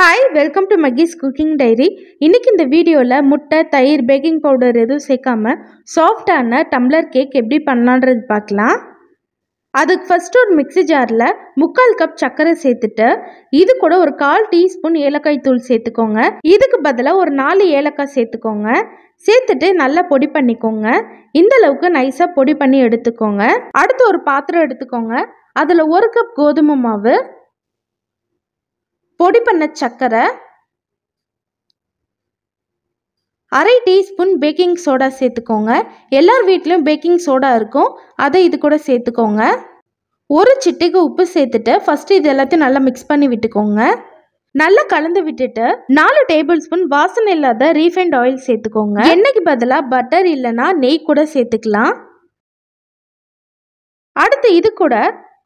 hi welcome to Mahi's cooking diary இன்றைக்கி இந்த வீடியோவில் முட்டை தயிர் பேக்கிங் பவுடர் எதுவும் சேர்க்காம சாஃப்டான டம்ளர் கேக் எப்படி பண்ணலான்றது பார்க்கலாம் அதுக்கு ஃபஸ்ட்டு ஒரு மிக்சி ஜாரில் முக்கால் கப் சர்க்கரை சேர்த்துட்டு இது கூட ஒரு கால் டீஸ்பூன் ஏலக்காய் தூள் சேர்த்துக்கோங்க இதுக்கு பதிலாக ஒரு நாலு ஏலக்காய் சேர்த்துக்கோங்க சேர்த்துட்டு நல்லா பொடி பண்ணிக்கோங்க இந்த அளவுக்கு நைஸாக பொடி பண்ணி எடுத்துக்கோங்க அடுத்து ஒரு பாத்திரம் எடுத்துக்கோங்க அதில் ஒரு கப் கோதுமை மாவு பொடி பண்ண சர்க்கரை அரை டீஸ்பூன் பேக்கிங் சோடா சேர்த்துக்கோங்க எல்லார் வீட்லேயும் பேக்கிங் சோடா இருக்கும் அதை இது கூட சேர்த்துக்கோங்க ஒரு சிட்டிக்கு உப்பு சேர்த்துட்டு ஃபஸ்ட்டு இது எல்லாத்தையும் நல்லா மிக்ஸ் பண்ணி விட்டுக்கோங்க நல்லா கலந்து விட்டுட்டு நாலு டேபிள் ஸ்பூன் வாசனை இல்லாத ரீஃபைண்ட் ஆயில் சேர்த்துக்கோங்க எண்ணெய்க்கு பதிலாக பட்டர் இல்லைன்னா நெய் கூட சேர்த்துக்கலாம் அடுத்து இது கூட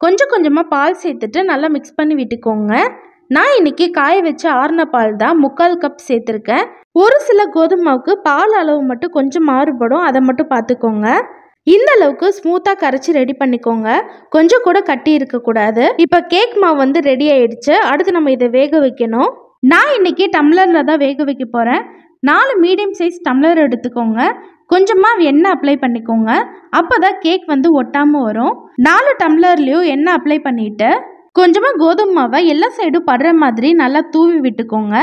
கொஞ்சம் கொஞ்சமாக பால் சேர்த்துட்டு நல்லா மிக்ஸ் பண்ணி விட்டுக்கோங்க நான் இன்னைக்கு காய வச்ச ஆறுன பால் தான் முக்கால் கப் சேர்த்துருக்கேன் ஒரு சில கோதுமாவுக்கு பால் அளவு மட்டும் கொஞ்சம் மாறுபடும் அதை மட்டும் பார்த்துக்கோங்க இந்த அளவுக்கு ஸ்மூத்தாக கரைச்சி ரெடி பண்ணிக்கோங்க கொஞ்சம் கூட கட்டி இருக்கக்கூடாது இப்போ கேக் மாவு வந்து ரெடி ஆயிடுச்சு அடுத்து நம்ம இதை வேக வைக்கணும் நான் இன்னைக்கு டம்ளரில் தான் வேக வைக்க போகிறேன் நாலு மீடியம் சைஸ் டம்ளர் எடுத்துக்கோங்க கொஞ்சமாக எண்ணெய் அப்ளை பண்ணிக்கோங்க அப்போ தான் கேக் வந்து ஒட்டாமல் வரும் நாலு டம்ளர்லேயும் எண்ணெய் அப்ளை பண்ணிவிட்டு கொஞ்சமாக கோதுமை மாவை எல்லா சைடும் படுற மாதிரி நல்லா தூவி விட்டுக்கோங்க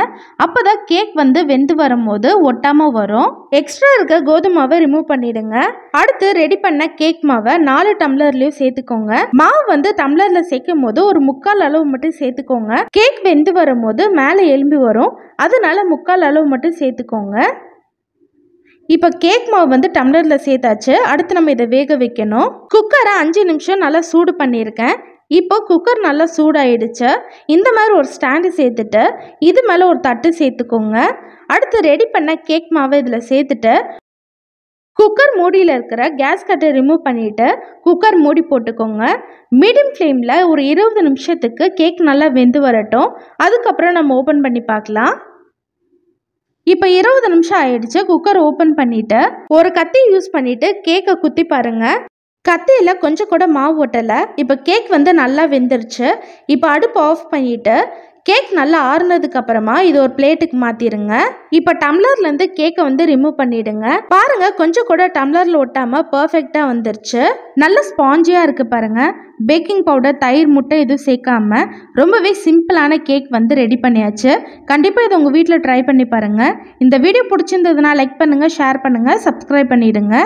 அப்போ தான் கேக் வந்து வெந்து வரும்போது ஒட்டாமல் வரும் எக்ஸ்ட்ரா இருக்க கோதுமை மாவை ரிமூவ் பண்ணிடுங்க அடுத்து ரெடி பண்ண கேக் மாவை நாலு டம்ளர்லேயும் சேர்த்துக்கோங்க மாவு வந்து டம்ளரில் சேர்க்கும் போது ஒரு முக்கால் அளவு மட்டும் சேர்த்துக்கோங்க கேக் வெந்து வரும்போது மேலே எலும்பி வரும் அதனால முக்கால் அளவு மட்டும் சேர்த்துக்கோங்க இப்போ கேக் மாவு வந்து டம்ளரில் சேர்த்தாச்சு அடுத்து நம்ம இதை வேக வைக்கணும் குக்கரை அஞ்சு நிமிஷம் நல்லா சூடு பண்ணியிருக்கேன் இப்போ குக்கர் நல்லா சூடாயிடுச்சு இந்த மாதிரி ஒரு ஸ்டாண்டு சேர்த்துட்டு இது மேலே ஒரு தட்டு சேர்த்துக்கோங்க அடுத்து ரெடி பண்ண கேக் மாவை இதில் சேர்த்துட்டு குக்கர் மூடியில் இருக்கிற கேஸ் கட்டை ரிமூவ் பண்ணிவிட்டு குக்கர் மூடி போட்டுக்கோங்க மீடியம் ஃப்ளேமில் ஒரு இருபது நிமிஷத்துக்கு கேக் நல்லா வெந்து வரட்டும் அதுக்கப்புறம் நம்ம ஓப்பன் பண்ணி பார்க்கலாம் இப்போ இருபது நிமிஷம் ஆயிடுச்சு குக்கர் ஓப்பன் பண்ணிவிட்டு ஒரு கத்தி யூஸ் பண்ணிவிட்டு கேக்கை குத்தி பாருங்கள் கத்தியில் கொஞ்சம் கூட மாவு ஒட்டலை இப்போ கேக் வந்து நல்லா வெந்துருச்சு இப்போ அடுப்பு ஆஃப் பண்ணிவிட்டு கேக் நல்லா ஆறுனதுக்கு அப்புறமா இது ஒரு பிளேட்டுக்கு இப்ப இப்போ டம்ளர்லேருந்து கேக்கை வந்து ரிமூவ் பண்ணிடுங்க பாருங்க கொஞ்சம் கூட டம்ளரில் ஒட்டாம பர்ஃபெக்டா வந்துருச்சு நல்ல ஸ்பாஞ்சியாக இருக்குது பாருங்கள் பேக்கிங் பவுடர் தயிர் முட்டை எதுவும் சேர்க்காம ரொம்பவே சிம்பிளான கேக் வந்து ரெடி பண்ணியாச்சு கண்டிப்பாக இது உங்கள் வீட்டில் ட்ரை பண்ணி பாருங்கள் இந்த வீடியோ பிடிச்சிருந்ததுன்னா லைக் பண்ணுங்கள் ஷேர் பண்ணுங்கள் சப்ஸ்கிரைப் பண்ணிவிடுங்க